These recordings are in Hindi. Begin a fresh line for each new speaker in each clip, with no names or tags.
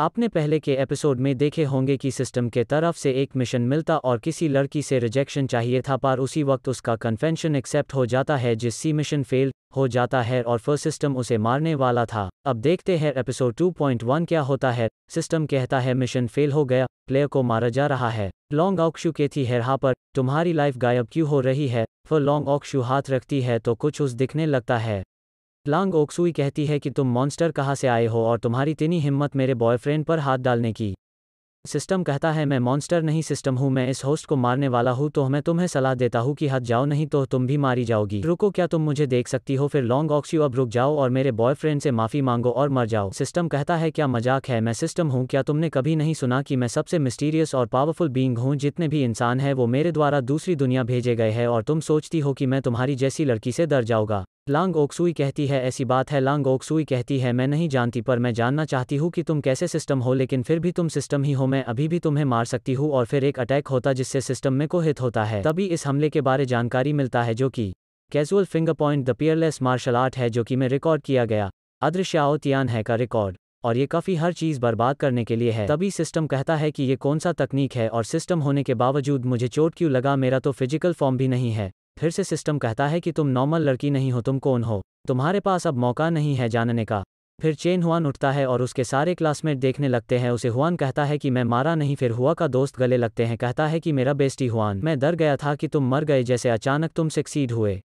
आपने पहले के एपिसोड में देखे होंगे कि सिस्टम के तरफ से एक मिशन मिलता और किसी लड़की से रिजेक्शन चाहिए था पर उसी वक्त उसका कन्फेंशन एक्सेप्ट हो जाता है जिससी मिशन फेल हो जाता है और फिर सिस्टम उसे मारने वाला था अब देखते हैं एपिसोड 2.1 क्या होता है सिस्टम कहता है मिशन फेल हो गया प्लेयर को मारा जा रहा है लॉन्ग ऑक्शू के थी हेरहा पर तुम्हारी लाइफ गायब क्यों हो रही है फिर लॉन्ग ऑक्शू हाथ रखती है तो कुछ उस दिखने लगता है लांग ओक्सुई कहती है कि तुम मॉन्स्टर कहाँ से आए हो और तुम्हारी तिनी हिम्मत मेरे बॉयफ्रेंड पर हाथ डालने की सिस्टम कहता है मैं मॉन्स्टर नहीं सिस्टम हूँ मैं इस होस्ट को मारने वाला हूँ तो मैं तुम्हें सलाह देता हूँ कि हट जाओ नहीं तो तुम भी मारी जाओगी रुको क्या तुम मुझे देख सकती हो फिर लॉन्ग ऑक्सी अब रुक जाओ और मेरे बॉयफ्रेंड से माफी मांगो और मर जाओ सिस्टम कहता है क्या मजाक है मैं सिस्टम हूँ क्या तुमने कभी नहीं सुना कि मैं सबसे मिस्टीरियस और पावरफुल बींग हूँ जितने भी इंसान है वो मेरे द्वारा दूसरी दुनिया भेजे गए है और तुम सोचती हो कि मैं तुम्हारी जैसी लड़की से डर जाऊंगा लांग ओक्सुई कहती है ऐसी बात है लांग ओक्सुई कहती है मैं नहीं जानती पर मैं जानना चाहती हूँ कि तुम कैसे सिस्टम हो लेकिन फिर भी तुम सिस्टम ही हो मैं अभी भी तुम्हें मार सकती हूँ और फिर एक अटैक होता जिससे सिस्टम में कोहित होता है तभी इस हमले के बारे जानकारी मिलता है जो कि casual finger point the peerless martial art है जो कि मैं रिकॉर्ड किया गया अदृश्याओ तियान है का रिकॉर्ड और ये काफ़ी हर चीज़ बर्बाद करने के लिए है तभी सिस्टम कहता है कि ये कौन सा तकनीक है और सिस्टम होने के बावजूद मुझे चोट क्यों लगा मेरा तो फिजिकल फॉर्म भी नहीं है फिर से सिस्टम कहता है कि तुम नॉर्मल लड़की नहीं हो तुम कौन हो तुम्हारे पास अब मौका नहीं है जानने का फिर चेन हुआन उठता है और उसके सारे क्लासमेट देखने लगते हैं उसे हुआन कहता है कि मैं मारा नहीं फिर हुआ का दोस्त गले लगते हैं कहता है कि मेरा बेस्टी हुआन मैं डर गया था कि तुम मर गए जैसे अचानक तुम सक्सीड हुए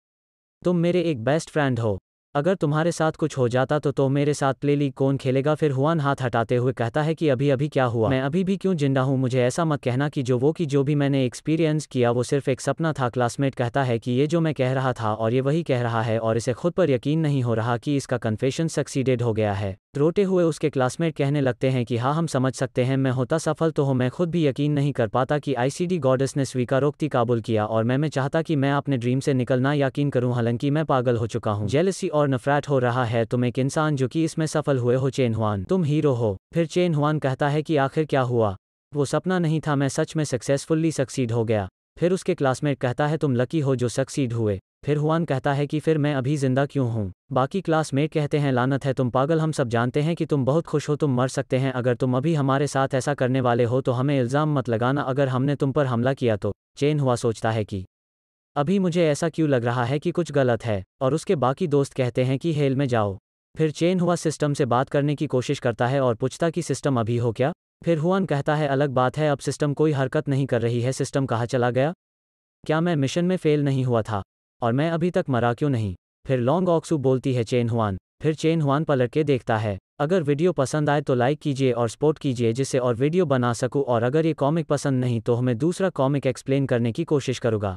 तुम मेरे एक बेस्ट फ्रेंड हो अगर तुम्हारे साथ कुछ हो जाता तो तो मेरे साथ प्ले लीग कौन खेलेगा फिर हुआन हाथ हटाते हुए कहता है कि अभी अभी क्या हुआ मैं अभी भी क्यों जिंदा हूँ मुझे ऐसा मत कहना कि जो वो कि जो भी मैंने एक्सपीरियंस किया वो सिर्फ एक सपना था क्लासमेट कहता है कि ये जो मैं कह रहा था और ये वही कह रहा है और इसे खुद पर यकीन नहीं हो रहा कि इसका कन्फेशन सक्सीडेड हो गया है रोटे हुए उसके क्लासमेट कहने लगते हैं कि हाँ हम समझ सकते हैं मैं होता सफल तो हो मैं खुद भी यकीन नहीं कर पाता कि आईसीडी गॉडेस ने स्वीकारोक्ति काबुल किया और मैं मैं चाहता कि मैं अपने ड्रीम से निकलना यकीन करूं हालांकि मैं पागल हो चुका हूं जेलसी और नफरत हो रहा है तुम एक इंसान जो कि इसमें सफल हुए हो चेन हुआन तुम हीरो हो फिर चेन हुआन कहता है कि आखिर क्या हुआ वो सपना नहीं था मैं सच में सक्सेसफुल्ली सक्सीड हो गया फिर उसके क्लासमेट कहता है तुम लकी हो जो सक्सीड हुए फिर हुआन कहता है कि फिर मैं अभी जिंदा क्यों हूँ बाकी क्लासमेट कहते हैं लानत है तुम पागल हम सब जानते हैं कि तुम बहुत खुश हो तुम मर सकते हैं अगर तुम अभी हमारे साथ ऐसा करने वाले हो तो हमें इल्ज़ाम मत लगाना अगर हमने तुम पर हमला किया तो चेन हुआ सोचता है कि अभी मुझे ऐसा क्यों लग रहा है कि कुछ गलत है और उसके बाकी दोस्त कहते हैं कि हेल में जाओ फिर चेन हुआ सिस्टम से बात करने की कोशिश करता है और पूछता कि सिस्टम अभी हो क्या फिर हुआन कहता है अलग बात है अब सिस्टम कोई हरकत नहीं कर रही है सिस्टम कहाँ चला गया क्या मैं मिशन में फेल नहीं हुआ था और मैं अभी तक मरा क्यों नहीं फिर लॉन्ग ऑक्सू बोलती है चेन हुआन फिर चेन हुआन पलट के देखता है अगर वीडियो पसंद आए तो लाइक कीजिए और सपोर्ट कीजिए जिससे और वीडियो बना सकूँ और अगर ये कॉमिक पसंद नहीं तो हमें दूसरा कॉमिक एक्सप्लेन करने की कोशिश करूँगा